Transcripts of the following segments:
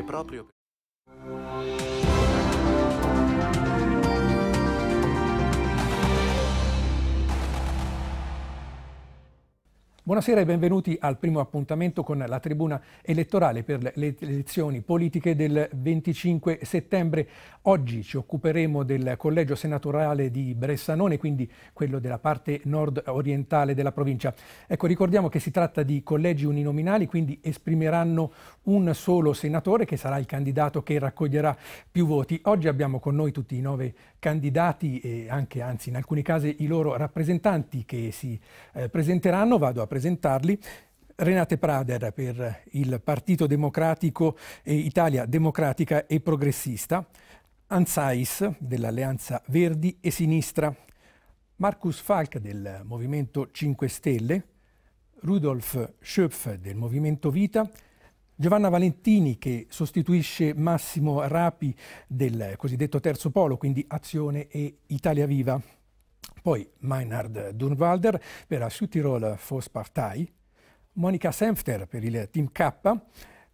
E proprio Buonasera e benvenuti al primo appuntamento con la tribuna elettorale per le elezioni politiche del 25 settembre. Oggi ci occuperemo del collegio senatoriale di Bressanone, quindi quello della parte nord-orientale della provincia. Ecco, ricordiamo che si tratta di collegi uninominali, quindi esprimeranno un solo senatore che sarà il candidato che raccoglierà più voti. Oggi abbiamo con noi tutti i nove candidati e anche, anzi in alcuni casi, i loro rappresentanti che si eh, presenteranno. Vado a presentarli. Renate Prader per il Partito Democratico e Italia Democratica e Progressista, Ansais dell'Alleanza Verdi e Sinistra, Marcus Falk del Movimento 5 Stelle, Rudolf Schöpf del Movimento Vita Giovanna Valentini che sostituisce Massimo Rapi del cosiddetto terzo polo, quindi Azione e Italia Viva. Poi Meinhard Durnwalder per la Südtirol Volkspartei, Monica Senfter per il Team K,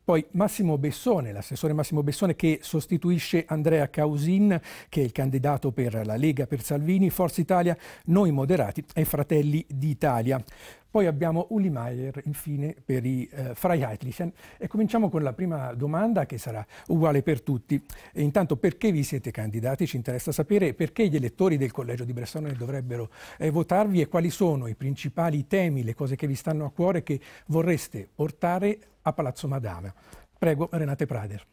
poi Massimo Bessone, l'assessore Massimo Bessone che sostituisce Andrea Causin, che è il candidato per la Lega, per Salvini, Forza Italia, Noi Moderati e Fratelli d'Italia. Poi abbiamo Uli Maier, infine, per i eh, Freiheitlichen. E cominciamo con la prima domanda, che sarà uguale per tutti. E intanto, perché vi siete candidati? Ci interessa sapere perché gli elettori del Collegio di Bressone dovrebbero eh, votarvi e quali sono i principali temi, le cose che vi stanno a cuore, che vorreste portare a Palazzo Madama. Prego Renate Prader.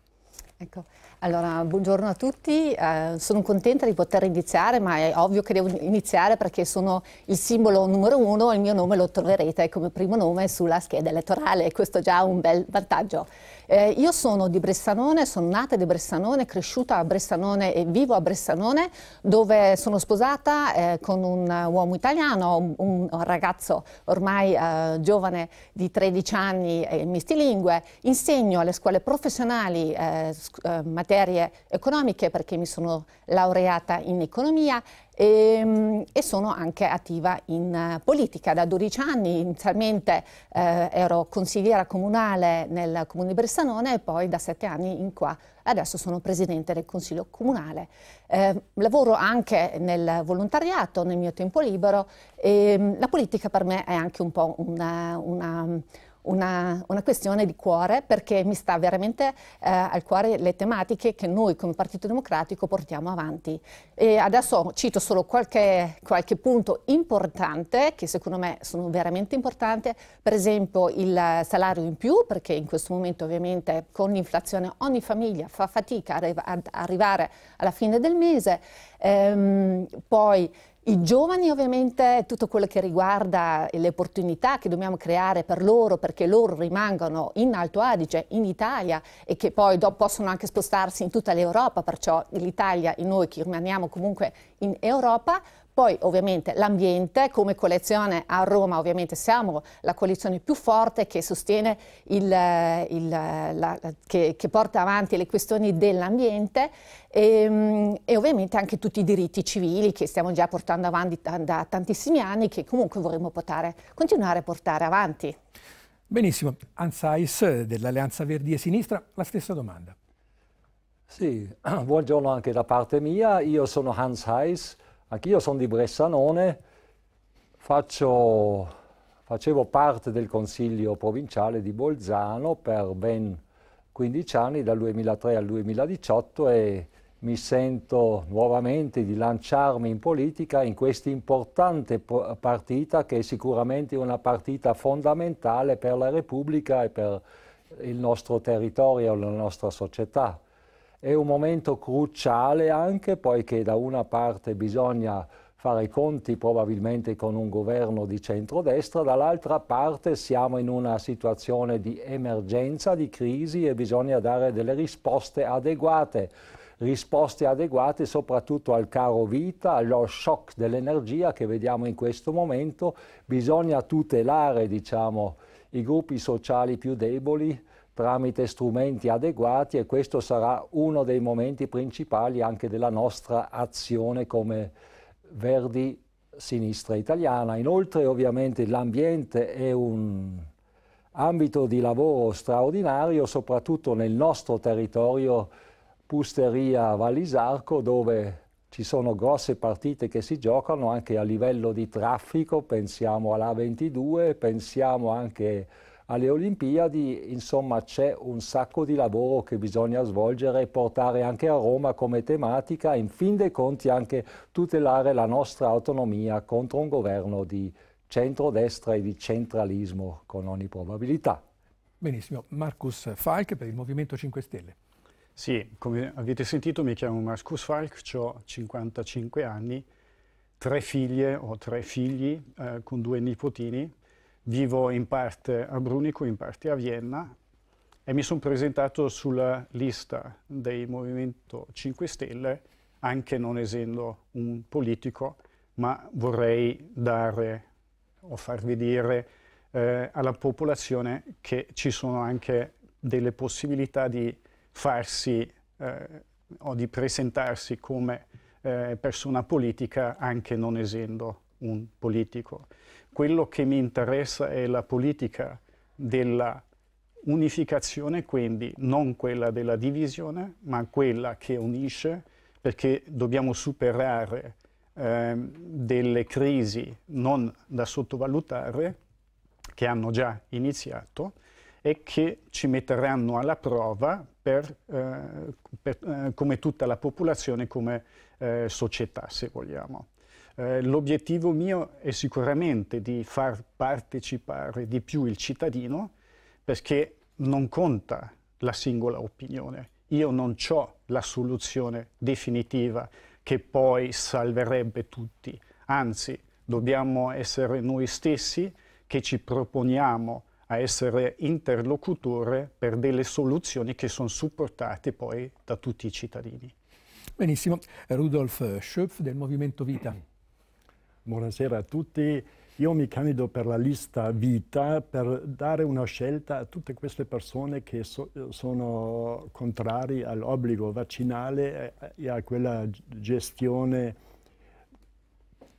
Ecco. Allora, buongiorno a tutti, eh, sono contenta di poter iniziare, ma è ovvio che devo iniziare perché sono il simbolo numero uno, il mio nome lo troverete come primo nome sulla scheda elettorale e questo è già un bel vantaggio. Eh, io sono di Bressanone, sono nata di Bressanone, cresciuta a Bressanone e vivo a Bressanone, dove sono sposata eh, con un uomo italiano, un, un ragazzo ormai eh, giovane di 13 anni e mistilingue. Insegno alle scuole professionali eh, eh, materie economiche perché mi sono laureata in economia e, ehm, e, sono anche attiva in eh, politica. Da 12 anni inizialmente eh, ero consigliera comunale nel comune di Bressanone e poi da 7 anni in qua adesso sono presidente del consiglio comunale. Eh, lavoro anche nel volontariato, nel mio tempo libero e ehm, la politica per me è anche un po' eh, una, una una, una, questione di cuore perché mi sta veramente eh, al cuore le tematiche che noi come Partito Democratico portiamo avanti. E adesso cito solo qualche, qualche punto importante che secondo me sono veramente importanti, per esempio il salario in più perché in questo momento ovviamente con l'inflazione ogni famiglia fa fatica ad arrivare alla fine del mese, ehm, poi i giovani ovviamente tutto quello che riguarda le opportunità che dobbiamo creare per loro perché loro rimangono in Alto Adige, in Italia e che poi possono anche spostarsi in tutta l'Europa, perciò l'Italia e noi che rimaniamo comunque in Europa poi ovviamente l'ambiente, come collezione a Roma ovviamente siamo la collezione più forte che sostiene, il, eh, il, eh, la, che, che, porta avanti le questioni dell'ambiente e, ehm, e, ovviamente anche tutti i diritti civili che stiamo già portando avanti da, da tantissimi anni che comunque vorremmo portare, continuare a portare avanti. Benissimo, Anzais dell'Alleanza Verdi e Sinistra, la stessa domanda. Sì, buongiorno anche da parte mia, io sono Hans Heiss, Anch'io sono di Bressanone, faccio, facevo parte del consiglio provinciale di Bolzano per ben 15 anni, dal 2003 al 2018 e mi sento nuovamente di lanciarmi in politica in questa importante partita che è sicuramente una partita fondamentale per la Repubblica e per il nostro territorio e la nostra società. È un momento cruciale anche poiché da una parte bisogna fare i conti probabilmente con un governo di centrodestra, dall'altra parte siamo in una situazione di emergenza, di crisi e bisogna dare delle risposte adeguate, risposte adeguate soprattutto al caro vita, allo shock dell'energia che vediamo in questo momento, bisogna tutelare diciamo, i gruppi sociali più deboli, tramite strumenti adeguati e questo sarà uno dei momenti principali anche della nostra azione come Verdi Sinistra Italiana. Inoltre ovviamente l'ambiente è un ambito di lavoro straordinario, soprattutto nel nostro territorio Pusteria Valisarco, dove ci sono grosse partite che si giocano anche a livello di traffico, pensiamo alla 22, pensiamo anche alle Olimpiadi insomma c'è un sacco di lavoro che bisogna svolgere e portare anche a Roma come tematica, in fin dei conti anche tutelare la nostra autonomia contro un governo di centrodestra e di centralismo con ogni probabilità. Benissimo, Marcus Falk per il Movimento 5 Stelle. Sì, come avete sentito mi chiamo Marcus Falk, ho 55 anni, tre figlie o tre figli eh, con due nipotini Vivo in parte a Brunico, in parte a Vienna e mi sono presentato sulla lista dei Movimento 5 Stelle, anche non essendo un politico, ma vorrei dare o farvi dire eh, alla popolazione che ci sono anche delle possibilità di farsi eh, o di presentarsi come eh, persona politica anche non essendo un politico. Quello che mi interessa è la politica della unificazione, quindi non quella della divisione, ma quella che unisce, perché dobbiamo superare eh, delle crisi non da sottovalutare, che hanno già iniziato e che ci metteranno alla prova per, eh, per, eh, come tutta la popolazione, come eh, società, se vogliamo. Eh, l'obiettivo mio è sicuramente di far partecipare di più il cittadino perché non conta la singola opinione. Io non ho la soluzione definitiva che poi salverebbe tutti. Anzi, dobbiamo essere noi stessi che ci proponiamo a essere interlocutore per delle soluzioni che sono supportate poi da tutti i cittadini. Benissimo. Rudolf Schöpf del Movimento Vita. Buonasera a tutti. Io mi candido per la lista Vita per dare una scelta a tutte queste persone che so sono contrari all'obbligo vaccinale e a quella gestione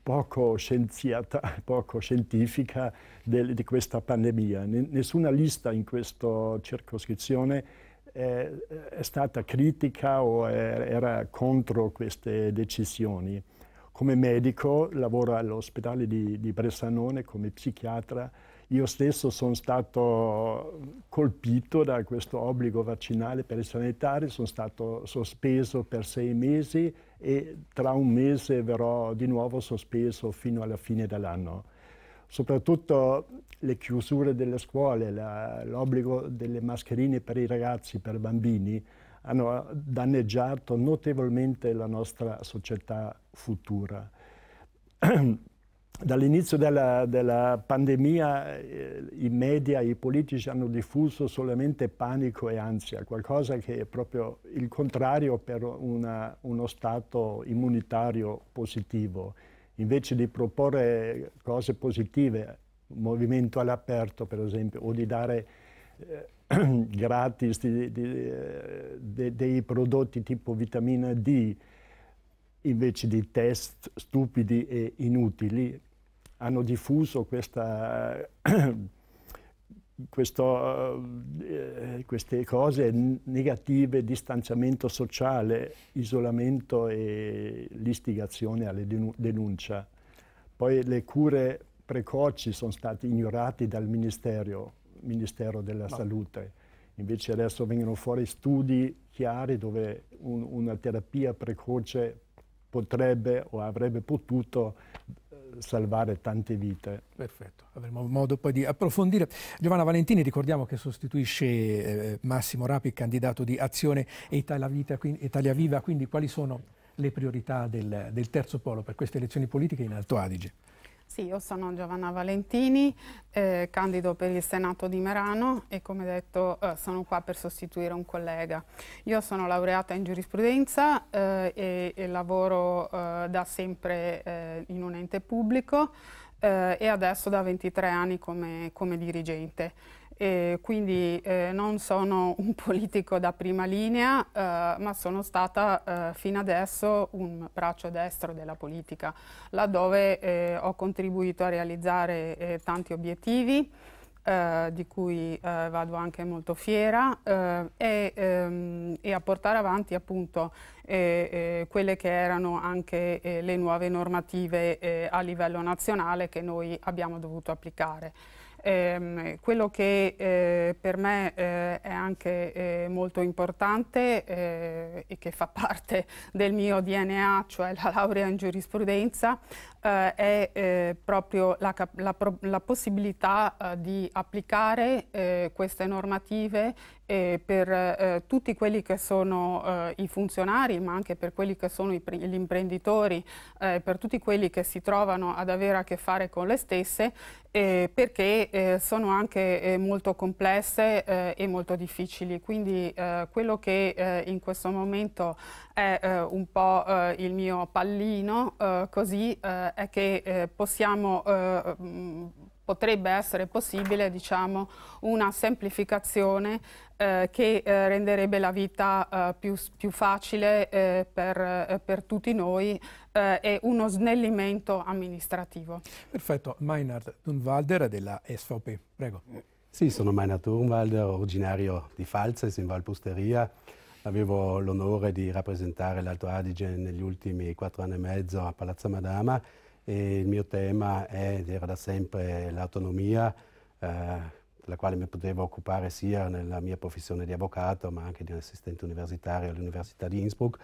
poco scienziata, poco scientifica del, di questa pandemia. Nessuna lista in questa circoscrizione è, è stata critica o è, era contro queste decisioni come medico, lavoro all'ospedale di, di Bressanone come psichiatra. Io stesso sono stato colpito da questo obbligo vaccinale per i sanitari, sono stato sospeso per sei mesi e tra un mese verrò di nuovo sospeso fino alla fine dell'anno soprattutto le chiusure delle scuole, l'obbligo delle mascherine per i ragazzi, per i bambini, hanno danneggiato notevolmente la nostra società futura. Dall'inizio della, della, pandemia eh, i media, i politici hanno diffuso solamente panico e ansia, qualcosa che è proprio il contrario per una, uno stato immunitario positivo. Invece di proporre cose positive, movimento all'aperto per esempio, o di dare eh, gratis di, di, eh, de, dei prodotti tipo vitamina D invece di test stupidi e inutili, hanno diffuso questa, eh, questo, queste cose negative, distanziamento sociale, isolamento e l'istigazione alle denuncia. Poi le cure precoci sono state ignorate dal Ministero, Ministero della no. Salute. Invece adesso vengono fuori studi chiari dove un, una terapia precoce potrebbe o avrebbe potuto eh, salvare tante vite. Perfetto, avremo modo poi di approfondire. Giovanna Valentini, ricordiamo che sostituisce eh, Massimo Rapi, candidato di Azione Italia, Vita, quindi, Italia Viva, quindi quali sono le priorità del, del terzo polo per queste elezioni politiche in Alto Adige? Sì, io sono Giovanna Valentini, eh, candido per il Senato di Merano e come detto eh, sono qua per sostituire un collega. Io sono laureata in giurisprudenza eh, e, e, lavoro eh, da sempre eh, in un ente pubblico eh, e adesso da 23 anni come, come dirigente. E quindi eh, non sono un politico da prima linea, eh, ma sono stata eh, fino adesso un braccio destro della politica, laddove eh, ho contribuito a realizzare eh, tanti obiettivi, eh, di cui vado anche molto fiera, e, ehm, e, a portare avanti appunto quelle che erano anche le nuove normative a livello nazionale che noi abbiamo dovuto applicare. Eh, quello che eh, per me eh, è anche eh, molto importante eh, e che fa parte del mio DNA, cioè la laurea in giurisprudenza, eh, è eh, proprio la, la, la possibilità eh, di applicare eh, queste normative eh, per eh, tutti quelli che sono i funzionari, ma anche per quelli che sono gli imprenditori, per tutti quelli che si trovano ad avere a che fare con le stesse, perché sono anche molto complesse e molto difficili. Quindi quello che in questo momento è eh, un po' eh, il mio pallino, eh, così eh, è che eh, possiamo, eh, mm, potrebbe essere possibile diciamo, una semplificazione che renderebbe la vita più, più, facile per, per, tutti noi e uno snellimento amministrativo. Perfetto. Meinhard Dunwalder della SVP, prego. Sì, sono Meinhard Dunwalder, originario di Falces in Valpusteria Avevo l'onore di rappresentare l'Alto Adige negli ultimi quattro anni e mezzo a Palazzo Madama e il mio tema è, ed era da sempre, l'autonomia, eh, della quale mi potevo occupare sia nella mia professione di avvocato, ma anche di assistente universitario all'Università di Innsbruck.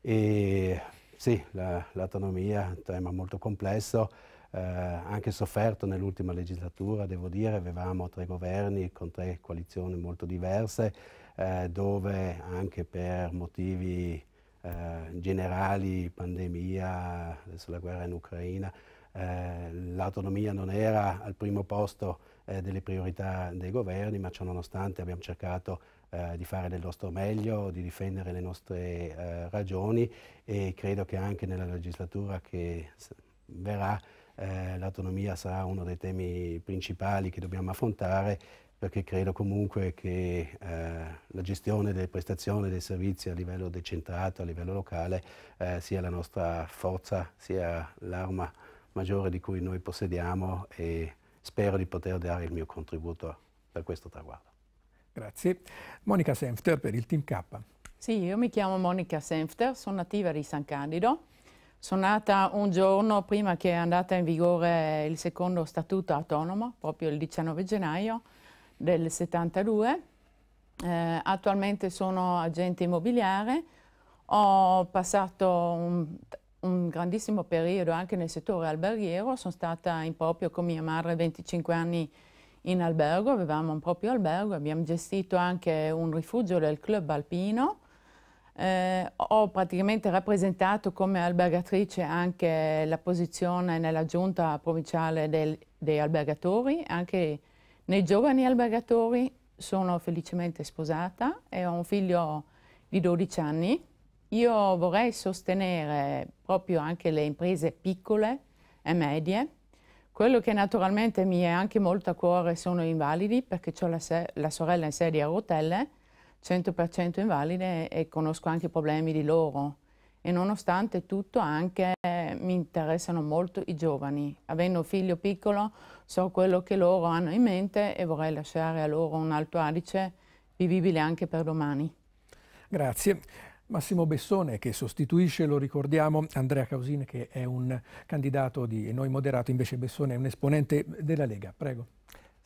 E sì, l'autonomia la, è un tema molto complesso, eh, anche sofferto nell'ultima legislatura, devo dire, avevamo tre governi con tre coalizioni molto diverse, eh, dove anche per motivi eh, generali, pandemia, adesso la guerra in Ucraina, eh, l'autonomia non era al primo posto delle priorità dei governi, ma ciononostante abbiamo cercato di fare del nostro meglio, di difendere le nostre ragioni e credo che anche nella legislatura che verrà l'autonomia sarà uno dei temi principali che dobbiamo affrontare perché credo comunque che eh, la gestione delle prestazioni dei servizi a livello decentrato, a livello locale, eh, sia la nostra forza, sia l'arma maggiore di cui noi possediamo e spero di poter dare il mio contributo per questo traguardo. Grazie. Monica Senfter per il Team K. Sì, io mi chiamo Monica Senfter, sono nativa di San Candido. Sono nata un giorno prima che è andata in vigore il secondo statuto autonomo, proprio il 19 gennaio, del 72, eh, attualmente sono agente immobiliare, ho passato un, un, grandissimo periodo anche nel settore alberghiero, sono stata in proprio con mia madre 25 anni in albergo, avevamo un proprio albergo, abbiamo gestito anche un rifugio del club alpino, eh, ho praticamente rappresentato come albergatrice anche la posizione nella giunta provinciale del, dei albergatori, anche nei giovani albergatori sono felicemente sposata e ho un figlio di 12 anni. Io vorrei sostenere proprio anche le imprese piccole e medie. Quello che naturalmente mi è anche molto a cuore sono gli invalidi perché ho la, la sorella in sedia a rotelle, 100% invalide e conosco anche i problemi di loro e nonostante tutto anche eh, mi interessano molto i giovani. Avendo un figlio piccolo so quello che loro hanno in mente e vorrei lasciare a loro un Alto Adige vivibile anche per domani. Grazie. Massimo Bessone che sostituisce, lo ricordiamo, Andrea Causini che è un candidato di Noi Moderato, invece Bessone è un esponente della Lega. Prego.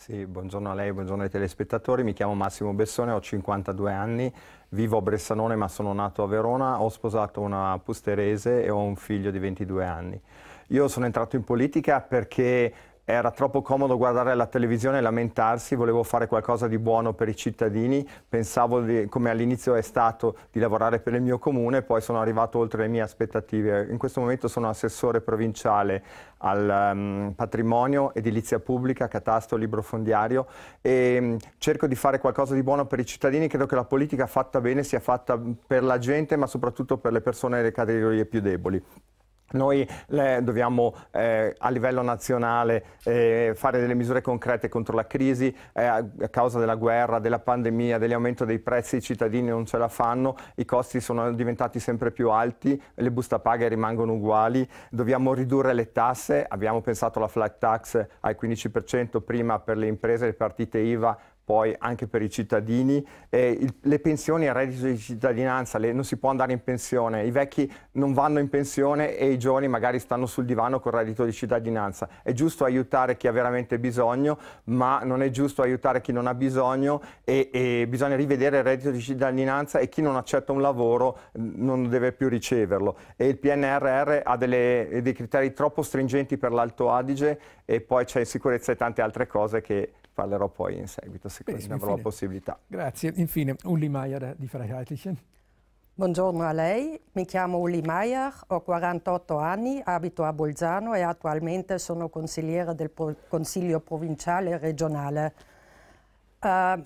Sì, buongiorno a lei, buongiorno ai telespettatori, mi chiamo Massimo Bessone, ho 52 anni, vivo a Bressanone ma sono nato a Verona, ho sposato una pusterese e ho un figlio di 22 anni. Io sono entrato in politica perché era troppo comodo guardare la televisione e lamentarsi, volevo fare qualcosa di buono per i cittadini, pensavo di, come all'inizio è stato di lavorare per il mio comune, poi sono arrivato oltre le mie aspettative. In questo momento sono assessore provinciale al um, patrimonio, edilizia pubblica, catasto, libro fondiario e um, cerco di fare qualcosa di buono per i cittadini, credo che la politica fatta bene sia fatta per la gente ma soprattutto per le persone e le categorie più deboli. Noi le, dobbiamo eh, a livello nazionale eh, fare delle misure concrete contro la crisi eh, a, causa della guerra, della pandemia, dell'aumento dei prezzi, i cittadini non ce la fanno, i costi sono diventati sempre più alti, le busta paga rimangono uguali, dobbiamo ridurre le tasse, abbiamo pensato alla flat tax al 15% prima per le imprese, le partite IVA poi anche per i cittadini. Eh, il, le pensioni a reddito di cittadinanza, le, non si può andare in pensione, i vecchi non vanno in pensione e i giovani magari stanno sul divano con il reddito di cittadinanza. È giusto aiutare chi ha veramente bisogno, ma non è giusto aiutare chi non ha bisogno e, e bisogna rivedere il reddito di cittadinanza e chi non accetta un lavoro non deve più riceverlo. E il PNRR ha delle, dei criteri troppo stringenti per l'Alto Adige e poi c'è sicurezza e tante altre cose che parlerò poi in seguito se Benissimo, avrò la possibilità. Grazie. Infine, Uli Maier di Freiheitlichen. Buongiorno a lei, mi chiamo Uli Maier, ho 48 anni, abito a Bolzano e attualmente sono consigliere del Pro Consiglio Provinciale e Regionale. Uh,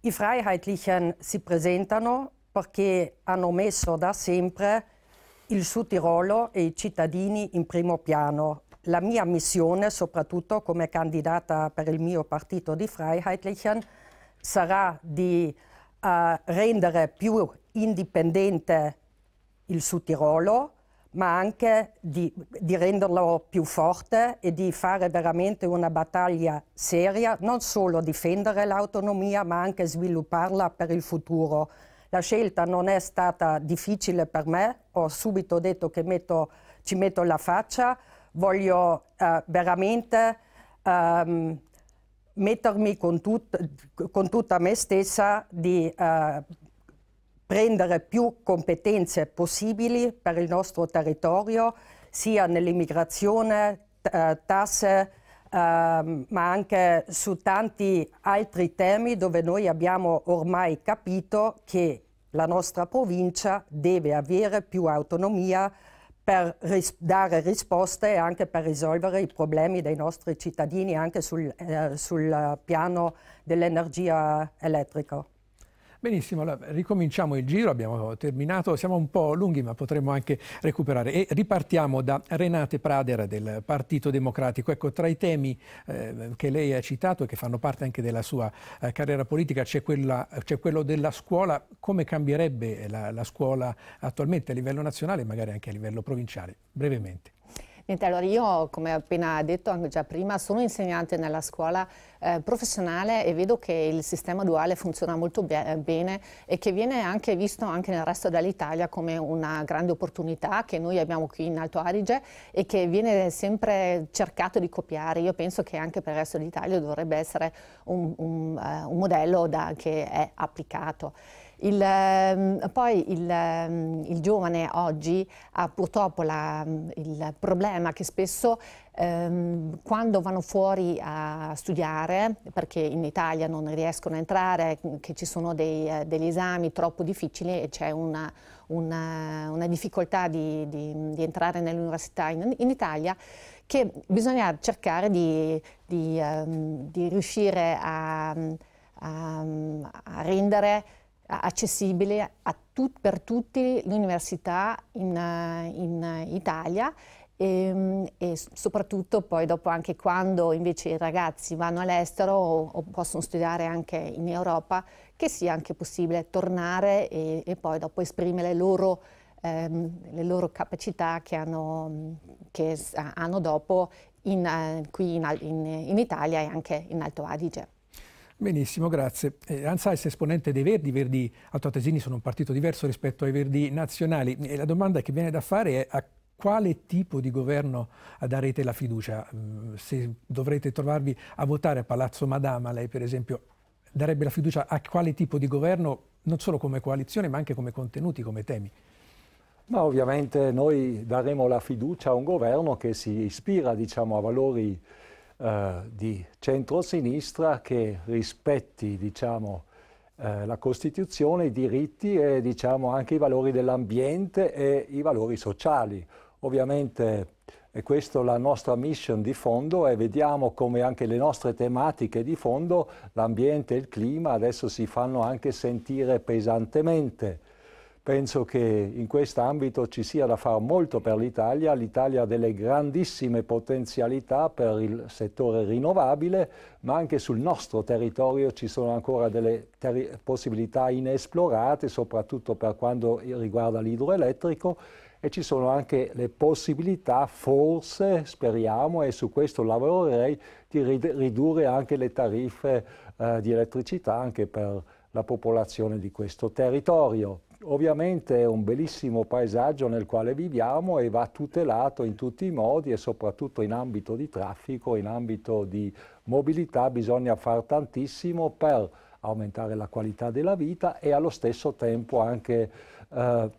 I Freiheitlichen si presentano perché hanno messo da sempre il Sud Tirolo e i cittadini in primo piano la mia missione, soprattutto come candidata per il mio partito di Freiheitlichen, sarà di uh, rendere più indipendente il Sud Tirolo, ma anche di, di, renderlo più forte e di fare veramente una battaglia seria, non solo difendere l'autonomia, ma anche svilupparla per il futuro. La scelta non è stata difficile per me, ho subito detto che metto, ci metto la faccia, voglio uh, veramente um, mettermi con, tut con, tutta me stessa di uh, prendere più competenze possibili per il nostro territorio, sia nell'immigrazione, eh, tasse, Uh, ma anche su tanti altri temi dove noi abbiamo ormai capito che la nostra provincia deve avere più autonomia per ris dare risposte e anche per risolvere i problemi dei nostri cittadini anche sul, eh, sul piano dell'energia elettrica. Benissimo, allora ricominciamo il giro, abbiamo terminato, siamo un po' lunghi ma potremmo anche recuperare e ripartiamo da Renate Prader del Partito Democratico. Ecco, tra i temi eh, che lei ha citato e che fanno parte anche della sua eh, carriera politica c'è, quello della scuola, come cambierebbe la, la scuola attualmente a livello nazionale e magari anche a livello provinciale, brevemente. Niente, allora io, come ho appena detto anche già prima, sono insegnante nella scuola eh, professionale e vedo che il sistema duale funziona molto be eh, bene e che viene anche visto anche nel resto dell'Italia come una grande opportunità che noi abbiamo qui in Alto Adige e che viene sempre cercato di copiare. Io penso che anche per il resto dell'Italia dovrebbe essere un, un, uh, un modello da, che è applicato. Il, ehm, poi il, ehm, il, giovane oggi ha purtroppo la, il problema che spesso ehm, quando vanno fuori a studiare, perché in Italia non riescono a entrare, che ci sono dei, degli esami troppo difficili e c'è una, una, una, difficoltà di, di, di entrare nell'università in, in Italia, che bisogna cercare di, di um, riuscire a, a, a rendere accessibile tut per tutti l'università in, in Italia ehm, e, e, soprattutto poi dopo anche quando invece i ragazzi vanno all'estero o, o, possono studiare anche in Europa, che sia anche possibile tornare e, e poi dopo esprimere loro, ehm, le loro capacità che hanno, che hanno dopo in, eh, qui in, in, in Italia e anche in Alto Adige. Benissimo, grazie. Eh, Ansais è esponente dei Verdi, i Verdi altoatesini sono un partito diverso rispetto ai Verdi nazionali e la domanda che viene da fare è a quale tipo di governo darete la fiducia? Mm, se dovrete trovarvi a votare a Palazzo Madama, lei per esempio darebbe la fiducia a quale tipo di governo, non solo come coalizione ma anche come contenuti, come temi? Ma ovviamente noi daremo la fiducia a un governo che si ispira diciamo, a valori eh, di centrosinistra che rispetti diciamo, eh, la Costituzione, i diritti e diciamo, anche i valori dell'ambiente e i valori sociali. Ovviamente e questa è la nostra mission di fondo e vediamo come anche le nostre tematiche di fondo, l'ambiente e il clima, adesso si fanno anche sentire pesantemente. Penso che in questo ambito ci sia da fare molto per l'Italia. L'Italia ha delle grandissime potenzialità per il settore rinnovabile, ma anche sul nostro territorio ci sono ancora delle possibilità inesplorate, soprattutto per quanto riguarda l'idroelettrico e ci sono anche le possibilità, forse, speriamo, e su questo lavorerei, di ridurre anche le tariffe eh, di elettricità anche per la popolazione di questo territorio ovviamente è un bellissimo paesaggio nel quale viviamo e va tutelato in tutti i modi e soprattutto in ambito di traffico, in ambito di mobilità bisogna fare tantissimo per aumentare la qualità della vita e allo stesso tempo anche eh,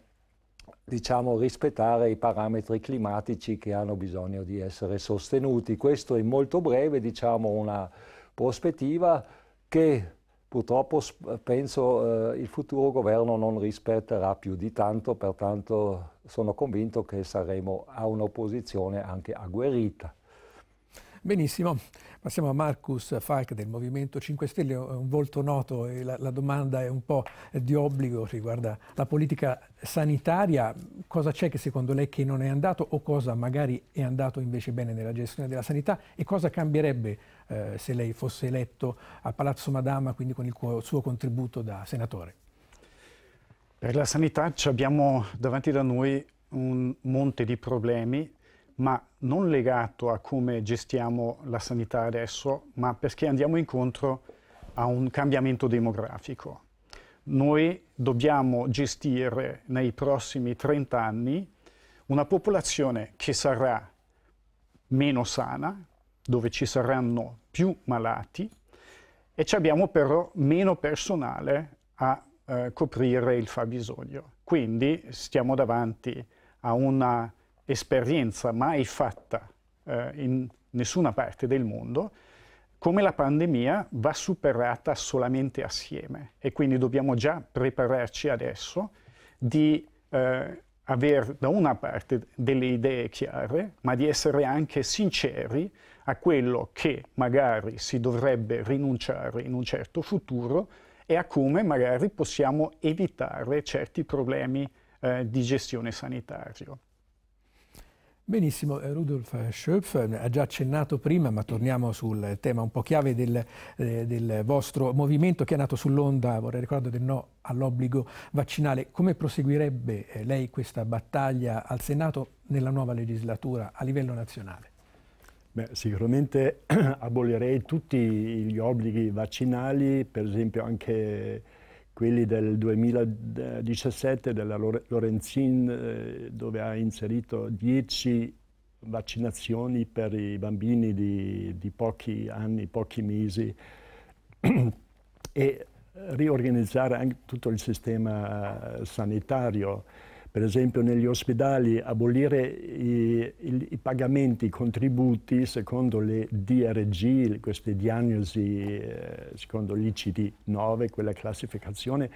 diciamo, rispettare i parametri climatici che hanno bisogno di essere sostenuti. Questo è molto breve diciamo, una prospettiva che Purtroppo penso eh, il futuro governo non rispetterà più di tanto, pertanto sono convinto che saremo a un'opposizione anche agguerrita. Benissimo, passiamo a Marcus Falk del Movimento 5 Stelle, un volto noto e la, la, domanda è un po' di obbligo, riguarda la politica sanitaria, cosa c'è che secondo lei che non è andato o cosa magari è andato invece bene nella gestione della sanità e cosa cambierebbe eh, se lei fosse eletto a Palazzo Madama, quindi con il suo contributo da senatore? Per la sanità abbiamo davanti da noi un monte di problemi ma non legato a come gestiamo la sanità adesso, ma perché andiamo incontro a un cambiamento demografico. Noi dobbiamo gestire nei prossimi 30 anni una popolazione che sarà meno sana, dove ci saranno più malati e ci abbiamo però meno personale a eh, coprire il fabbisogno. Quindi stiamo davanti a una esperienza mai fatta eh, in nessuna parte del mondo, come la pandemia va superata solamente assieme e quindi dobbiamo già prepararci adesso di eh, avere da una parte delle idee chiare, ma di essere anche sinceri a quello che magari si dovrebbe rinunciare in un certo futuro e a come magari possiamo evitare certi problemi eh, di gestione sanitaria. Benissimo, eh, Rudolf Schöpf ha già accennato prima, ma torniamo sul tema un po' chiave del, eh, del vostro movimento che è nato sull'onda, vorrei ricordare del no all'obbligo vaccinale. Come proseguirebbe eh, lei questa battaglia al Senato nella nuova legislatura a livello nazionale? Beh, sicuramente abolirei tutti gli obblighi vaccinali, per esempio anche quelli del 2017 della Lorenzin eh, dove ha inserito 10 vaccinazioni per i bambini di, di pochi anni, pochi mesi e riorganizzare anche tutto il sistema eh, sanitario per esempio negli ospedali abolire i, i, i pagamenti, i contributi secondo le DRG, queste diagnosi eh, secondo l'ICD-9, quella classificazione,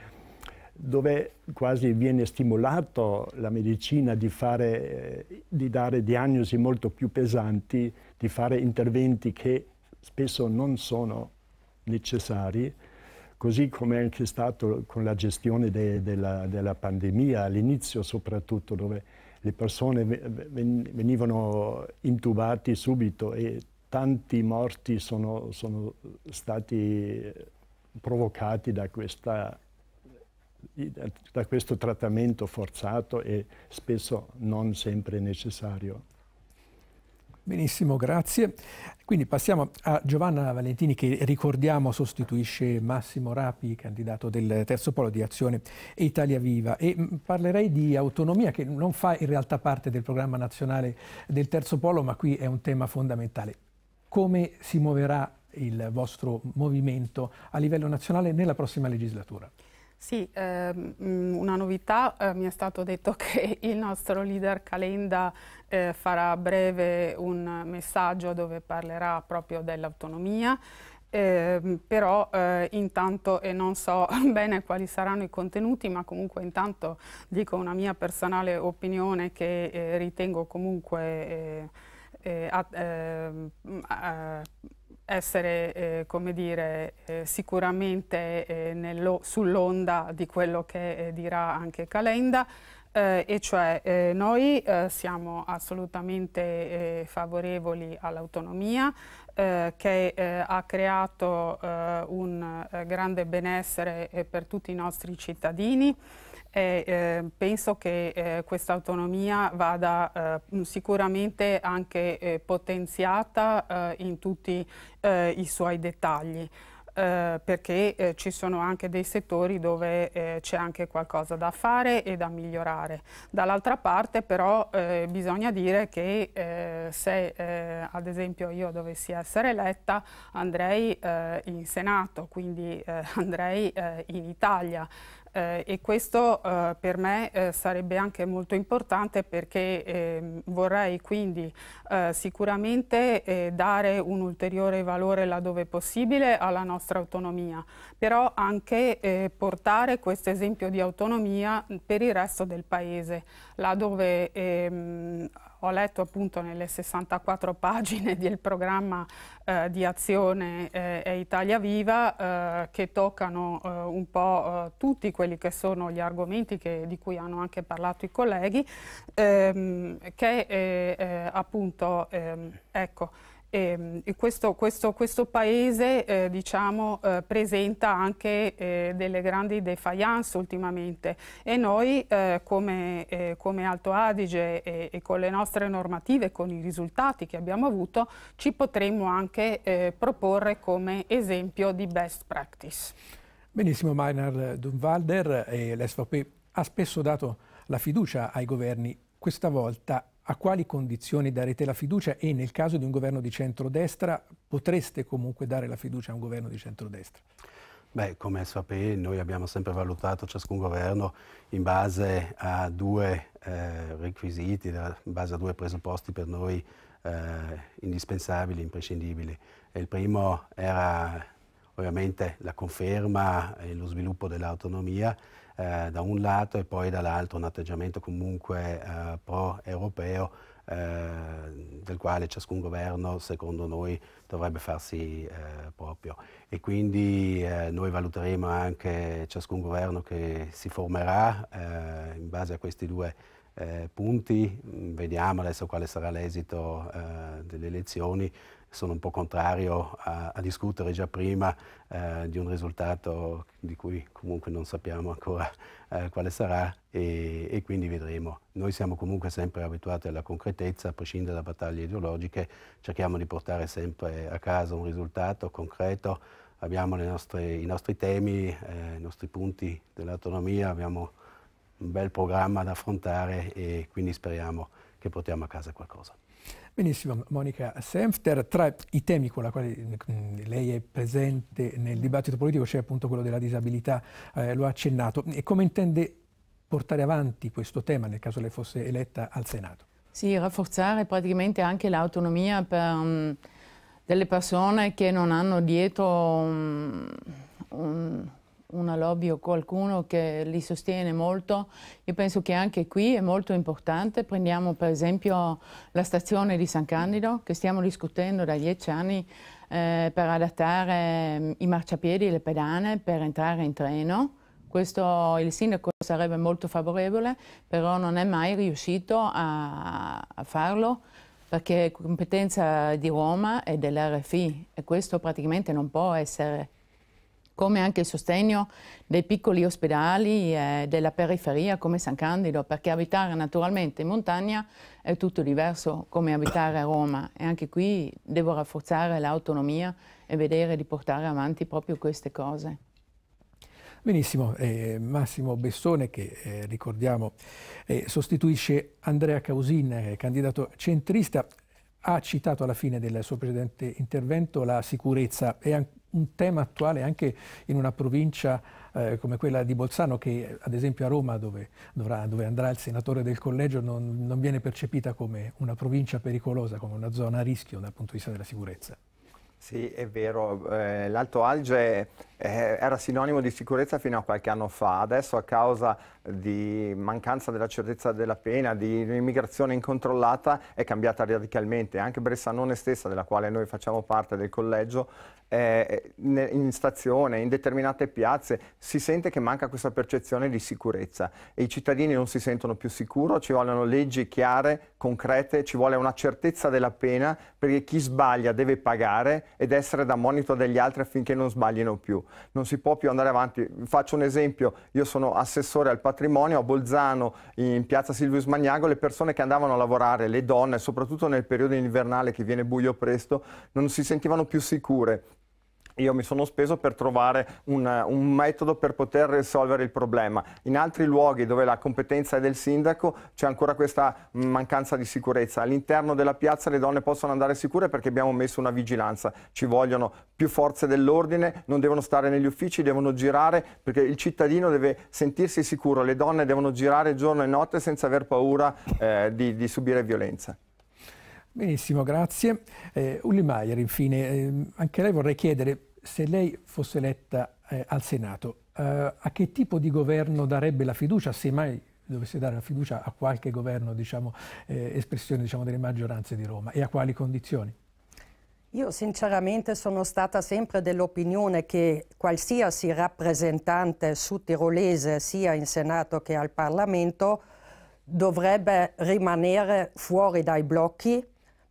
dove quasi viene stimolato la medicina di, fare, eh, di dare diagnosi molto più pesanti, di fare interventi che spesso non sono necessari, così come è anche stato con la gestione de, della, della, pandemia all'inizio soprattutto dove le persone venivano intubate subito e tanti morti sono, sono stati provocati da, questa, da questo trattamento forzato e spesso non sempre necessario. Benissimo, grazie. Quindi passiamo a Giovanna Valentini che ricordiamo sostituisce Massimo Rapi, candidato del Terzo Polo di Azione e Italia Viva e mm, parlerei di autonomia che non fa in realtà parte del programma nazionale del Terzo Polo ma qui è un tema fondamentale. Come si muoverà il vostro movimento a livello nazionale nella prossima legislatura? Sì, ehm, mm, una novità, eh, mi è stato detto che il nostro leader Calenda eh, farà a breve un messaggio dove parlerà proprio dell'autonomia, eh, però eh, intanto, e non so bene quali saranno i contenuti, ma comunque intanto dico una mia personale opinione che eh, ritengo comunque... Eh, eh, a, ehm, essere, eh, come dire, eh, sicuramente eh, sull'onda di quello che eh, dirà anche Calenda, eh, e cioè eh, noi siamo assolutamente favorevoli all'autonomia che ha creato un grande benessere per tutti i nostri cittadini. Eh, eh, penso che eh, questa autonomia vada eh, sicuramente anche eh, potenziata eh, in tutti i suoi dettagli. perché ci sono anche dei settori dove c'è anche qualcosa da fare e da migliorare. Dall'altra parte però bisogna dire che se ad esempio io dovessi essere eletta andrei in Senato, quindi andrei in Italia. Eh, e questo eh, per me eh, sarebbe anche molto importante perché ehm, vorrei quindi eh, sicuramente eh, dare un ulteriore valore laddove possibile alla nostra autonomia, però anche eh, portare questo esempio di autonomia per il resto del Paese, laddove ehm, ho letto appunto nelle 64 pagine del programma eh, di azione eh, Italia Viva eh, che toccano eh, un po' eh, tutti quelli che sono gli argomenti che, di cui hanno anche parlato i colleghi, ehm, che eh, appunto ehm, ecco, Ehm, e, questo, questo, questo, paese eh, diciamo, eh, presenta anche eh, delle grandi defiance ultimamente e noi eh, come, eh, come, Alto Adige e, e, con le nostre normative, con i risultati che abbiamo avuto, ci potremmo anche eh, proporre come esempio di best practice. Benissimo, Maynard Dunvalder, l'SVP ha spesso dato la fiducia ai governi, questa volta a quali condizioni darete la fiducia e nel caso di un governo di centrodestra potreste comunque dare la fiducia a un governo di centrodestra? Beh, come sapete, noi abbiamo sempre valutato ciascun governo in base a due eh, requisiti, in base a due presupposti per noi eh, indispensabili, imprescindibili. il primo era ovviamente la conferma e lo sviluppo dell'autonomia eh, da un lato e poi dall'altro un atteggiamento comunque eh, pro-europeo eh, del quale ciascun governo secondo noi dovrebbe farsi eh, proprio e quindi noi valuteremo anche ciascun governo che si formerà in base a questi due punti, vediamo adesso quale sarà l'esito delle elezioni, sono un po' contrario a, a discutere già prima eh, di un risultato di cui comunque non sappiamo ancora eh, quale sarà e, e, quindi vedremo. Noi siamo comunque sempre abituati alla concretezza, a prescindere da battaglie ideologiche, cerchiamo di portare sempre a casa un risultato concreto, abbiamo nostre, i nostri temi, eh, i nostri punti dell'autonomia, abbiamo un bel programma da affrontare e quindi speriamo che portiamo a casa qualcosa. Benissimo, Monica Senfter. Tra i temi con i quali mm, lei è presente nel dibattito politico c'è appunto quello della disabilità, eh, lo ha accennato. E come intende portare avanti questo tema nel caso lei fosse eletta al Senato? Sì, rafforzare praticamente anche l'autonomia per um, delle persone che non hanno dietro um, un una lobby o qualcuno che li sostiene molto. Io penso che anche qui è molto importante. Prendiamo per esempio la stazione di San Candido che stiamo discutendo da dieci anni eh, per adattare mm, i marciapiedi e le pedane per entrare in treno. Questo il sindaco sarebbe molto favorevole, però non è mai riuscito a, a farlo perché è competenza di Roma e dell'RFI e questo praticamente non può essere come anche il sostegno dei piccoli ospedali eh, della periferia come San Candido, perché abitare naturalmente in montagna è tutto diverso come abitare a Roma e anche qui devo rafforzare l'autonomia e vedere di portare avanti proprio queste cose. Benissimo, eh, Massimo Bessone che eh, ricordiamo eh, sostituisce Andrea Causin, eh, candidato centrista, ha citato alla fine del suo precedente intervento la sicurezza e anche un tema attuale anche in una provincia eh, come quella di Bolzano che ad esempio a Roma dove, dovrà, dove andrà il senatore del collegio non, non, viene percepita come una provincia pericolosa, come una zona a rischio dal punto di vista della sicurezza. Sì, è vero, eh, l'Alto Alge eh, era sinonimo di sicurezza fino a qualche anno fa, adesso a causa di mancanza della certezza della pena, di immigrazione incontrollata è cambiata radicalmente, anche Bressanone stessa della quale noi facciamo parte del collegio eh, in stazione, in determinate piazze, si sente che manca questa percezione di sicurezza e i cittadini non si sentono più sicuri, ci vogliono leggi chiare, concrete, ci vuole una certezza della pena perché chi sbaglia deve pagare ed essere da monito degli altri affinché non sbaglino più. Non si può più andare avanti. Faccio un esempio, io sono assessore al patrimonio a Bolzano, in piazza Silvius Magnago, le persone che andavano a lavorare, le donne, soprattutto nel periodo invernale che viene buio presto, non si sentivano più sicure io mi sono speso per trovare un, un, metodo per poter risolvere il problema. In altri luoghi dove la competenza è del sindaco c'è ancora questa mancanza di sicurezza. All'interno della piazza le donne possono andare sicure perché abbiamo messo una vigilanza. Ci vogliono più forze dell'ordine, non devono stare negli uffici, devono girare perché il cittadino deve sentirsi sicuro. Le donne devono girare giorno e notte senza aver paura eh, di, di subire violenza. Benissimo, grazie. Eh, Ulli Maier, infine, eh, anche lei vorrei chiedere se lei fosse eletta eh, al Senato, eh, a che tipo di governo darebbe la fiducia, se mai dovesse dare la fiducia a qualche governo, diciamo, eh, espressione diciamo, delle maggioranze di Roma e a quali condizioni? Io sinceramente sono stata sempre dell'opinione che qualsiasi rappresentante su tirolese sia in Senato che al Parlamento dovrebbe rimanere fuori dai blocchi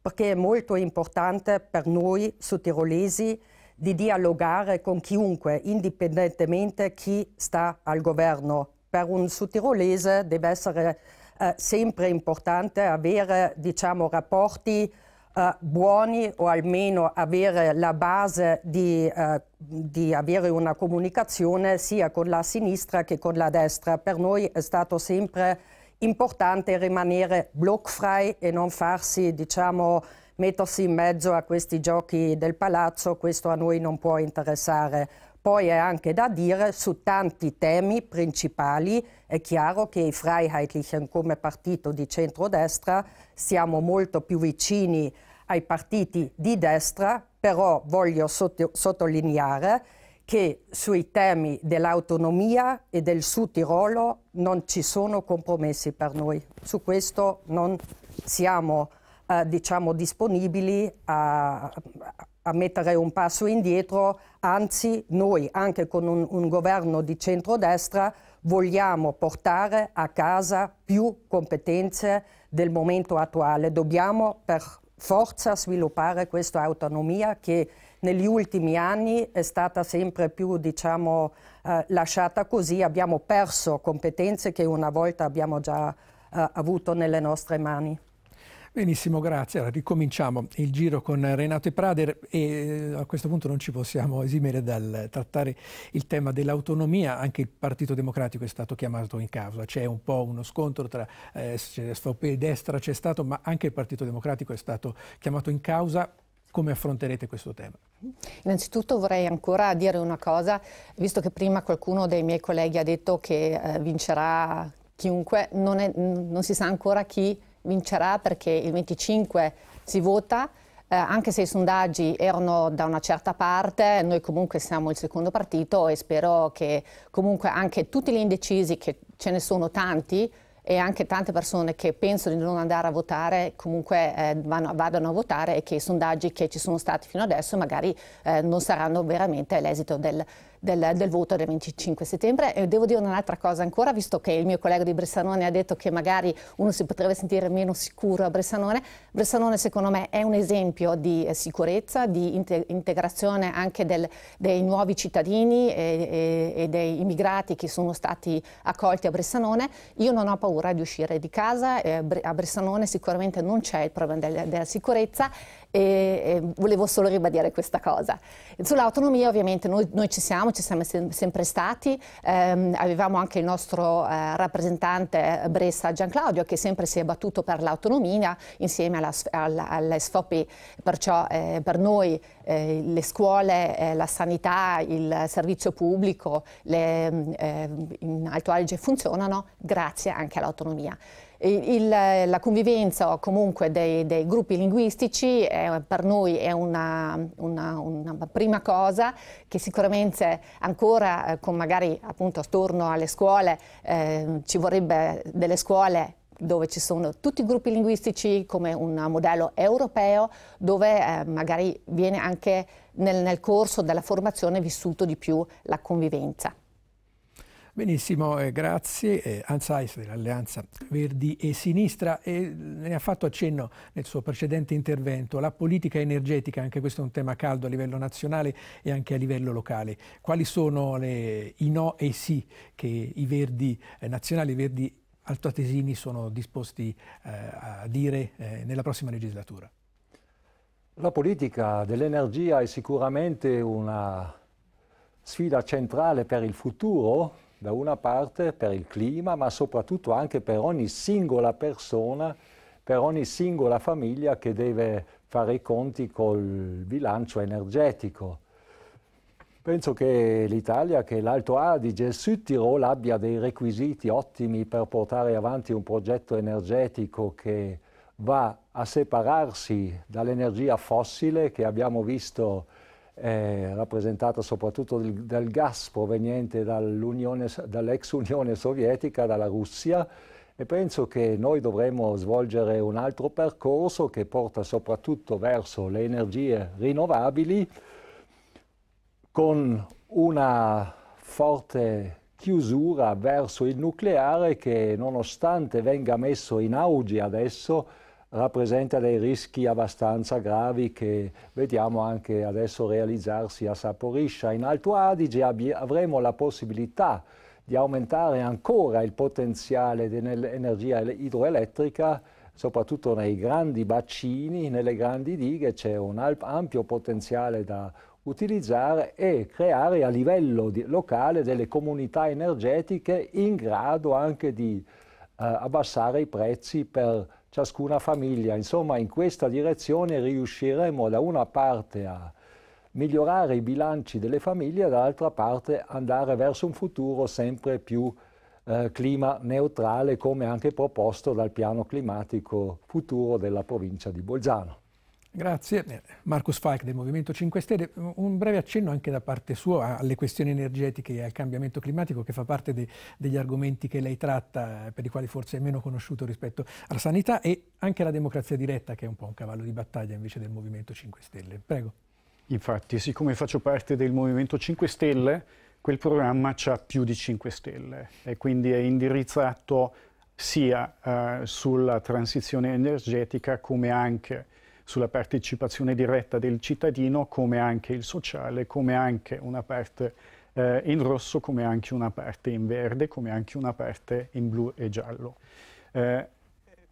perché è molto importante per noi su sudtirolesi di dialogare con chiunque, indipendentemente chi sta al governo. Per un sudtirolese deve essere eh, sempre importante avere diciamo, rapporti eh, buoni o almeno avere la base di, eh, di avere una comunicazione sia con la sinistra che con la destra. Per noi è stato sempre importante rimanere blockfrei e non farsi diciamo, mettersi in mezzo a questi giochi del palazzo, questo a noi non può interessare. Poi è anche da dire su tanti temi principali, è chiaro che i Freiheitlichen come partito di centrodestra siamo molto più vicini ai partiti di destra, però voglio sottolineare che sui temi dell'autonomia e del Sud Tirolo non ci sono compromessi per noi. Su questo non siamo eh, diciamo, disponibili a, a, mettere un passo indietro, anzi noi anche con un, un governo di centrodestra vogliamo portare a casa più competenze del momento attuale. Dobbiamo per forza sviluppare questa autonomia che negli ultimi anni è stata sempre più diciamo, eh, lasciata così, abbiamo perso competenze che una volta abbiamo già eh, avuto nelle nostre mani. Benissimo, grazie. Allora, ricominciamo il giro con Renato e Prader e eh, a questo punto non ci possiamo esimere dal trattare il tema dell'autonomia. Anche il Partito Democratico è stato chiamato in causa. C'è un po' uno scontro tra eh, SVP e destra, c'è stato, ma anche il Partito Democratico è stato chiamato in causa. Come affronterete questo tema? Innanzitutto vorrei ancora dire una cosa, visto che prima qualcuno dei miei colleghi ha detto che eh, vincerà chiunque, non, è, non si sa ancora chi vincerà perché il 25 si vota, eh, anche se i sondaggi erano da una certa parte, noi comunque siamo il secondo partito e spero che comunque anche tutti gli indecisi, che ce ne sono tanti, e anche tante persone che pensano di non andare a votare comunque eh, vanno, vadano a votare e che i sondaggi che ci sono stati fino adesso magari eh, non saranno veramente l'esito del, del, del voto del 25 settembre. E devo dire un'altra cosa ancora, visto che il mio collega di Bressanone ha detto che magari uno si potrebbe sentire meno sicuro a Bressanone, Bressanone secondo me è un esempio di eh, sicurezza, di integrazione anche del, dei nuovi cittadini e, e, e dei immigrati che sono stati accolti a Bressanone. Io non ho paura di uscire di casa, eh, a Bressanone sicuramente non c'è il problema della, della sicurezza, e, e volevo solo ribadire questa cosa. Sull'autonomia ovviamente noi, noi, ci siamo, ci siamo sem sempre stati, ehm, avevamo anche il nostro eh, rappresentante Bressa Gianclaudio che sempre si è battuto per l'autonomia insieme alla, alla, alla SFOPI, perciò eh, per noi eh, le scuole, eh, la sanità, il servizio pubblico le, ehm, ehm, in Alto Adige funzionano grazie anche all'autonomia. Il, la convivenza o comunque dei, dei gruppi linguistici è, per noi è una, una, una, prima cosa che sicuramente ancora eh, con magari appunto attorno alle scuole eh, ci vorrebbe delle scuole dove ci sono tutti i gruppi linguistici come un modello europeo dove eh, magari viene anche nel, nel corso della formazione vissuto di più la convivenza. Benissimo, eh, grazie. Eh, Heiss dell'Alleanza Verdi e Sinistra, e ne ha fatto accenno nel suo precedente intervento, la politica energetica, anche questo è un tema caldo a livello nazionale e anche a livello locale. Quali sono le, i no e i sì che i Verdi eh, nazionali, i Verdi altoatesini sono disposti eh, a dire eh, nella prossima legislatura? La politica dell'energia è sicuramente una sfida centrale per il futuro da una parte per il clima, ma soprattutto anche per ogni singola persona, per ogni singola famiglia che deve fare i conti col bilancio energetico. Penso che l'Italia, che l'Alto Adige e il Sud Tirol abbia dei requisiti ottimi per portare avanti un progetto energetico che va a separarsi dall'energia fossile che abbiamo visto eh, rappresentata soprattutto del, dal gas proveniente dall'ex Unione Sovietica, dalla Russia, e penso che noi dovremmo svolgere un altro percorso che porta soprattutto verso le energie rinnovabili con una forte chiusura verso il nucleare che nonostante venga messo in auge adesso rappresenta dei rischi abbastanza gravi che vediamo anche adesso realizzarsi a Saporiscia. In Alto Adige avremo la possibilità di aumentare ancora il potenziale dell'energia idroelettrica, soprattutto nei grandi bacini, nelle grandi dighe c'è un ampio potenziale da utilizzare e creare a livello locale delle comunità energetiche in grado anche di eh, abbassare i prezzi per ciascuna famiglia. Insomma, in questa direzione riusciremo da una parte a migliorare i bilanci delle famiglie e dall'altra parte andare verso un futuro sempre più eh, clima neutrale come anche proposto dal piano climatico futuro della provincia di Bolzano. Grazie. Marcus Falk del Movimento 5 Stelle. Un breve accenno anche da parte sua alle questioni energetiche e al cambiamento climatico che fa parte de degli argomenti che lei tratta, per i quali forse è meno conosciuto rispetto alla sanità e anche alla democrazia diretta che è un po' un cavallo di battaglia invece del Movimento 5 Stelle. Prego. Infatti, siccome faccio parte del Movimento 5 Stelle, quel programma ha più di 5 Stelle e quindi è indirizzato sia eh, sulla transizione energetica come anche sulla partecipazione diretta del cittadino, come anche il sociale, come anche una parte eh, in rosso, come anche una parte in verde, come anche una parte in blu e giallo. Eh,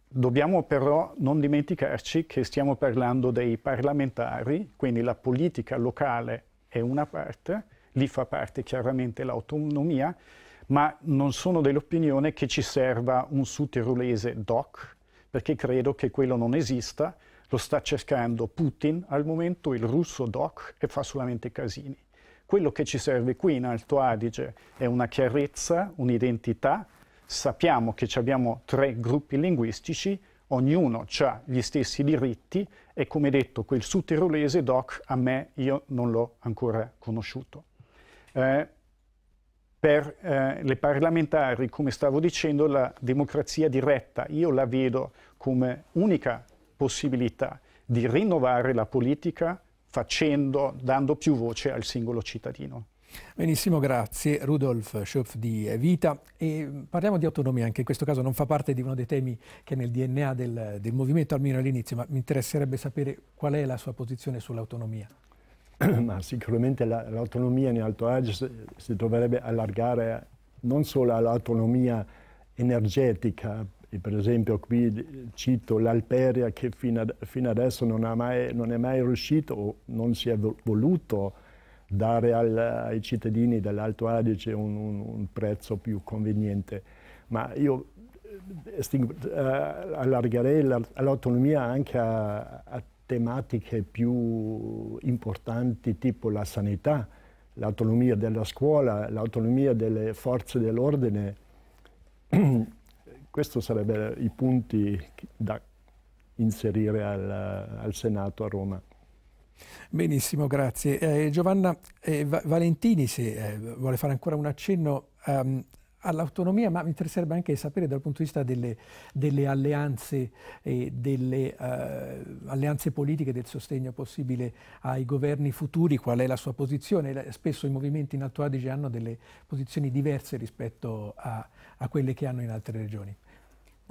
dobbiamo però non dimenticarci che stiamo parlando dei parlamentari, quindi la politica locale è una parte, lì fa parte chiaramente l'autonomia, ma non sono dell'opinione che ci serva un sud tirolese doc, perché credo che quello non esista, lo sta cercando Putin al momento, il russo Doc, e fa solamente casini. Quello che ci serve qui in Alto Adige è una chiarezza, un'identità. Sappiamo che abbiamo tre gruppi linguistici, ognuno ha gli stessi diritti e come detto quel sud tirolese doc a me io non l'ho ancora conosciuto. Eh, per eh, le parlamentari, come stavo dicendo, la democrazia diretta io la vedo come unica possibilità di rinnovare la politica facendo, dando più voce al singolo cittadino. Benissimo, grazie. Rudolf Schöpf di Vita. E mm, parliamo di autonomia, anche in questo caso non fa parte di uno dei temi che è nel DNA del, del movimento, almeno all'inizio, ma mi interesserebbe sapere qual è la sua posizione sull'autonomia. Ma sicuramente l'autonomia in Alto Adige si dovrebbe allargare non solo all'autonomia energetica per esempio qui cito l'Alperia che fino, ad, fino adesso non, mai, non, è mai riuscito o non si è voluto dare al, ai cittadini dell'Alto Adige un, un, un, prezzo più conveniente. Ma io eh, eh allargherei l'autonomia anche a, a, tematiche più importanti tipo la sanità, l'autonomia della scuola, l'autonomia delle forze dell'ordine. Questi sarebbero i punti da inserire al, al Senato a Roma. Benissimo, grazie. Eh, Giovanna eh, Va Valentini, se eh, vuole fare ancora un accenno um, all'autonomia, ma mi interesserebbe anche sapere dal punto di vista delle, delle alleanze, eh, delle uh, alleanze politiche, del sostegno possibile ai governi futuri, qual è la sua posizione. Eh, spesso i movimenti in Alto Adige hanno delle posizioni diverse rispetto a, a quelle che hanno in altre regioni.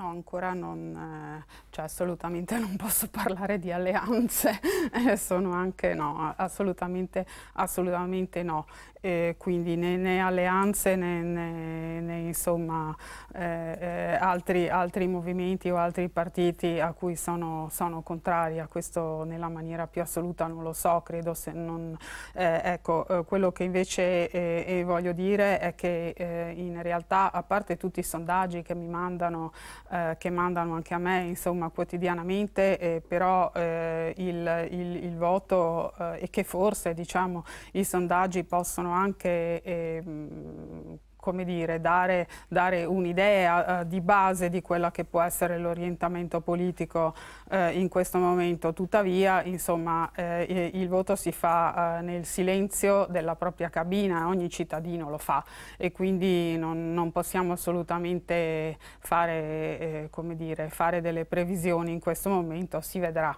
No, ancora non, eh, cioè assolutamente non posso parlare di alleanze, eh, sono anche no, assolutamente, assolutamente no. E quindi né, né, alleanze né, né, né insomma, eh, eh, altri, altri, movimenti o altri partiti a cui sono, sono contraria, questo nella maniera più assoluta non lo so, credo se non... Eh, ecco, quello che invece eh, voglio dire è che in realtà, a parte tutti i sondaggi che mi mandano, eh, che mandano anche a me insomma, quotidianamente, eh, però eh, il, il, il, voto eh, e che forse diciamo, i sondaggi possono anche ehm, come dire, dare, dare un'idea eh, di base di quello che può essere l'orientamento politico eh, in questo momento. Tuttavia, insomma, eh, il voto si fa eh, nel silenzio della propria cabina, ogni cittadino lo fa e quindi non, non possiamo assolutamente fare, eh, dire, fare delle previsioni in questo momento, si vedrà.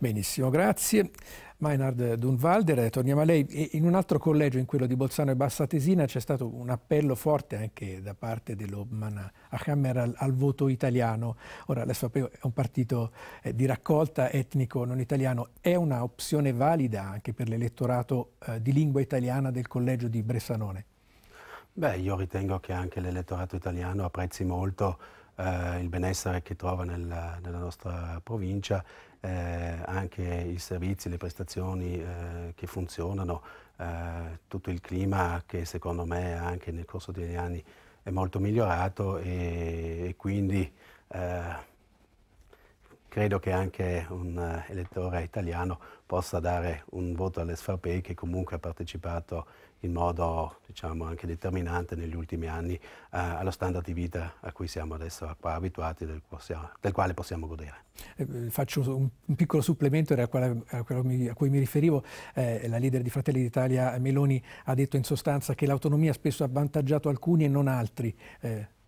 Benissimo, grazie. Meinhard Dunvalder, torniamo a lei. In un altro collegio, in quello di Bolzano e Bassa Tesina, c'è stato un appello forte anche da parte dell'Obman a Hammer al, al, voto italiano. Ora, la SVP è un partito eh, di raccolta etnico non italiano. È un'opzione valida anche per l'elettorato eh, di lingua italiana del collegio di Bressanone? Beh, io ritengo che anche l'elettorato italiano apprezzi molto eh, il benessere che trova nel, nella nostra provincia eh, anche i servizi, le prestazioni eh, che funzionano, eh, tutto il clima che secondo me anche nel corso degli anni è molto migliorato e, e quindi eh, credo che anche un eh, elettore italiano possa dare un voto all'SFP che comunque ha partecipato in modo diciamo, anche determinante negli ultimi anni eh, allo standard di vita a cui siamo adesso abituati, del, possiamo, del quale possiamo godere. Eh, eh faccio un, un, piccolo supplemento a, quale, a, mi, a, cui mi riferivo. Eh, la leader di Fratelli d'Italia, Meloni, ha detto in sostanza che l'autonomia spesso ha avvantaggiato alcuni e non altri. Eh,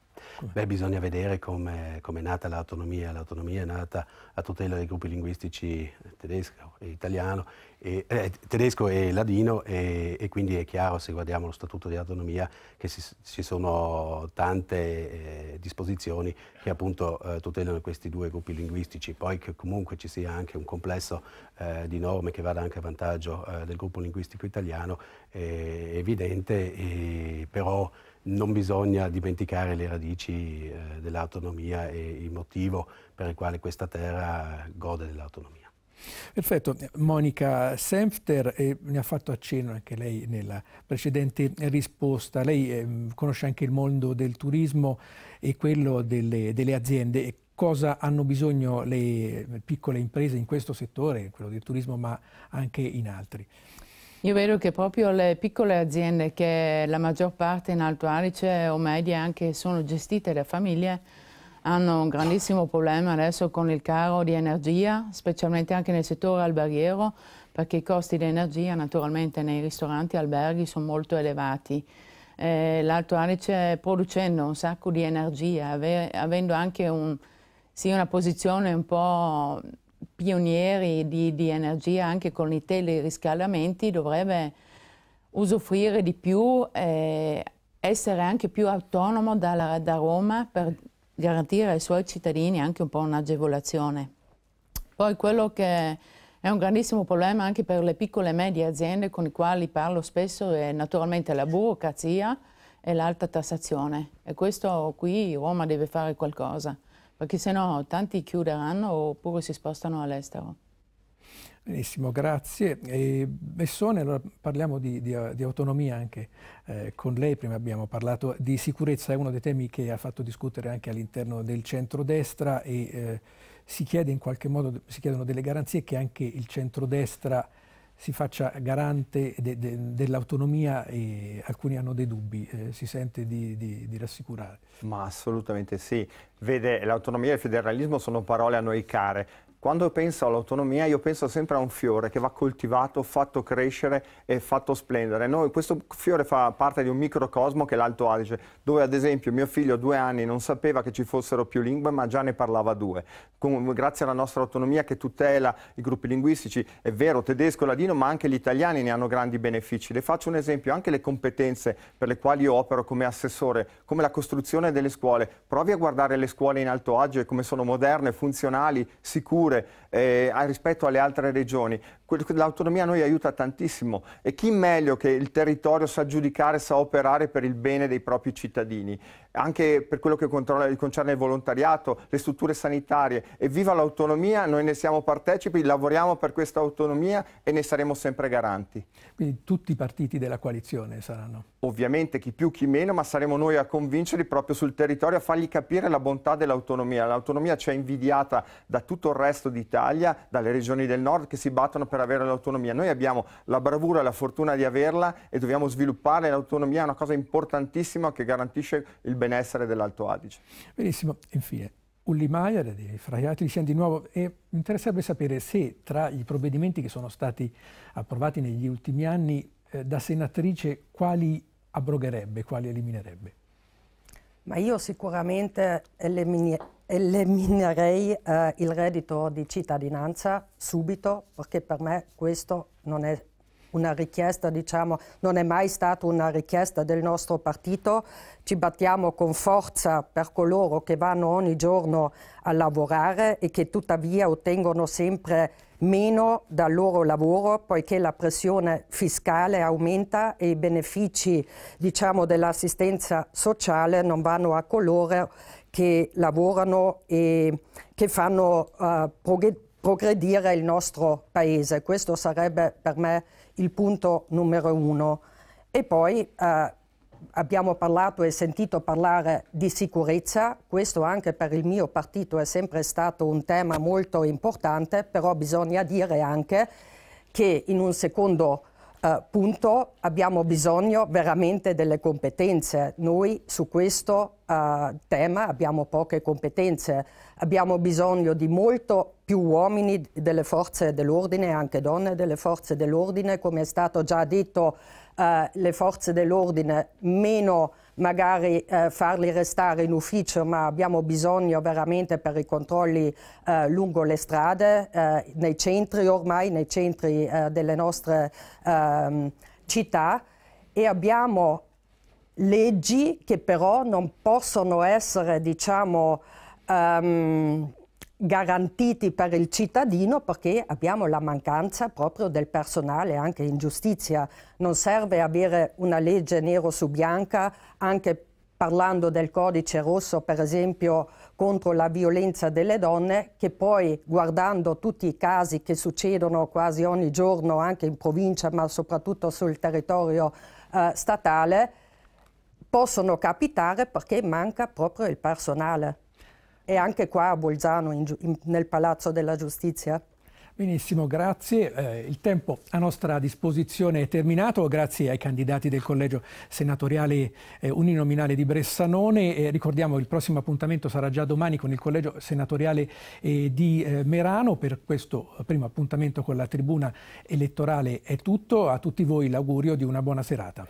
Beh, bisogna vedere come è nata l'autonomia. L'autonomia è nata a tutela dei gruppi linguistici eh, tedesco e italiano, e, eh, tedesco e ladino e, e, quindi è chiaro se guardiamo lo Statuto di Autonomia che si, ci sono tante eh, disposizioni che appunto eh, tutelano questi due gruppi linguistici, poi che comunque ci sia anche un complesso eh, di norme che vada anche a vantaggio eh, del gruppo linguistico italiano è evidente, però non bisogna dimenticare le radici dell'autonomia e il motivo per il quale questa terra ancora gode dell'autonomia. Perfetto, Monica Senfter eh, ne ha fatto accenno anche lei nella precedente risposta. Lei eh, conosce anche il mondo del turismo e quello delle, delle aziende. Cosa hanno bisogno le piccole imprese in questo settore, quello del turismo, ma anche in altri? Io vedo che proprio le piccole aziende, che la maggior parte in Alto Alice o media anche sono gestite da famiglie, hanno un grandissimo problema adesso con il caro di energia, specialmente anche nel settore alberghiero, perché i costi di energia naturalmente nei ristoranti e alberghi sono molto elevati. Eh, L'Alto Adige producendo un sacco di energia, ave avendo anche un, sì, una posizione un po' pionieri di, di energia anche con i teleriscaldamenti, dovrebbe usufruire di più e essere anche più autonomo dalla, da Roma per garantire ai suoi cittadini anche un po' un'agevolazione. Poi quello che è un grandissimo problema anche per le piccole e medie aziende con le quali parlo spesso è naturalmente la burocrazia e l'alta tassazione e questo qui Roma deve fare qualcosa perché sennò tanti chiuderanno oppure si spostano all'estero. Benissimo, grazie. E Bessone, allora parliamo di, di, di autonomia anche eh, con lei, prima abbiamo parlato di sicurezza, è uno dei temi che ha fatto discutere anche all'interno del centrodestra e eh, si chiede in qualche modo, si chiedono delle garanzie che anche il centrodestra si faccia garante de, de, dell'autonomia e alcuni hanno dei dubbi, eh, si sente di, di, di, rassicurare. Ma assolutamente sì. Vede, l'autonomia e il federalismo sono parole a noi care, quando penso all'autonomia io penso sempre a un fiore che va coltivato, fatto crescere e fatto splendere. Noi, questo fiore fa parte di un microcosmo che è l'Alto Adige, dove ad esempio mio figlio a due anni non sapeva che ci fossero più lingue ma già ne parlava due. Con, grazie alla nostra autonomia che tutela i gruppi linguistici, è vero, tedesco, ladino, ma anche gli italiani ne hanno grandi benefici. Le faccio un esempio, anche le competenze per le quali io opero come assessore, come la costruzione delle scuole. Provi a guardare le scuole in Alto Adige come sono moderne, funzionali, sicure infrastrutture eh, rispetto alle altre regioni l'autonomia a noi aiuta tantissimo e chi meglio che il territorio sa giudicare, sa operare per il bene dei propri cittadini, anche per quello che concerne il volontariato, le strutture sanitarie. E viva l'autonomia, noi ne siamo partecipi, lavoriamo per questa autonomia e ne saremo sempre garanti. Quindi tutti i partiti della coalizione saranno? Ovviamente chi più chi meno, ma saremo noi a convincerli proprio sul territorio, a fargli capire la bontà dell'autonomia. L'autonomia ci è invidiata da tutto il resto d'Italia, dalle regioni del nord che si battono per avere l'autonomia. Noi abbiamo la bravura e la fortuna di averla e dobbiamo sviluppare l'autonomia, è una cosa importantissima che garantisce il benessere dell'Alto Adige. Benissimo, infine. Ulli Maier, fra gli altri, diciamo di nuovo, mi interesserebbe sapere se tra i provvedimenti che sono stati approvati negli ultimi anni eh, da senatrice quali abrogherebbe, quali eliminerebbe? Ma io sicuramente elimine eliminerei eh, il reddito di cittadinanza subito perché per me questo non è una richiesta, diciamo, non è mai stata una richiesta del nostro partito. Ci battiamo con forza per coloro che vanno ogni giorno a lavorare e che tuttavia ottengono sempre meno dal loro lavoro poiché la pressione fiscale aumenta e i benefici diciamo, dell'assistenza sociale non vanno a coloro che lavorano e che fanno uh, eh, prog progredire il nostro paese. Questo sarebbe per me il punto numero uno. E poi uh, abbiamo parlato e sentito parlare di sicurezza, questo anche per il mio partito è sempre stato un tema molto importante, però bisogna dire anche che in un secondo momento punto abbiamo bisogno veramente delle competenze. Noi su questo eh, tema abbiamo poche competenze, abbiamo bisogno di molto più uomini delle forze dell'ordine, anche donne delle forze dell'ordine, come è stato già detto, eh, le forze dell'ordine meno magari eh, farli restare in ufficio, ma abbiamo bisogno veramente per i controlli eh, lungo le strade, eh, nei centri ormai, nei centri eh, delle nostre ehm, città e abbiamo leggi che però non possono essere, diciamo, um, garantiti per il cittadino perché abbiamo la mancanza proprio del personale anche in giustizia. Non serve avere una legge nero su bianca anche parlando del codice rosso per esempio contro la violenza delle donne che poi guardando tutti i casi che succedono quasi ogni giorno anche in provincia ma soprattutto sul territorio eh, statale possono capitare perché manca proprio il personale e anche qua a Bolzano, in, in, nel Palazzo della Giustizia. Benissimo, grazie. Eh, il tempo a nostra disposizione è terminato, grazie ai candidati del collegio senatoriale eh, uninominale di Bressanone. Eh, ricordiamo che il prossimo appuntamento sarà già domani con il collegio senatoriale eh, di eh, Merano. Per questo primo appuntamento con la tribuna elettorale è tutto. A tutti voi l'augurio di una buona serata.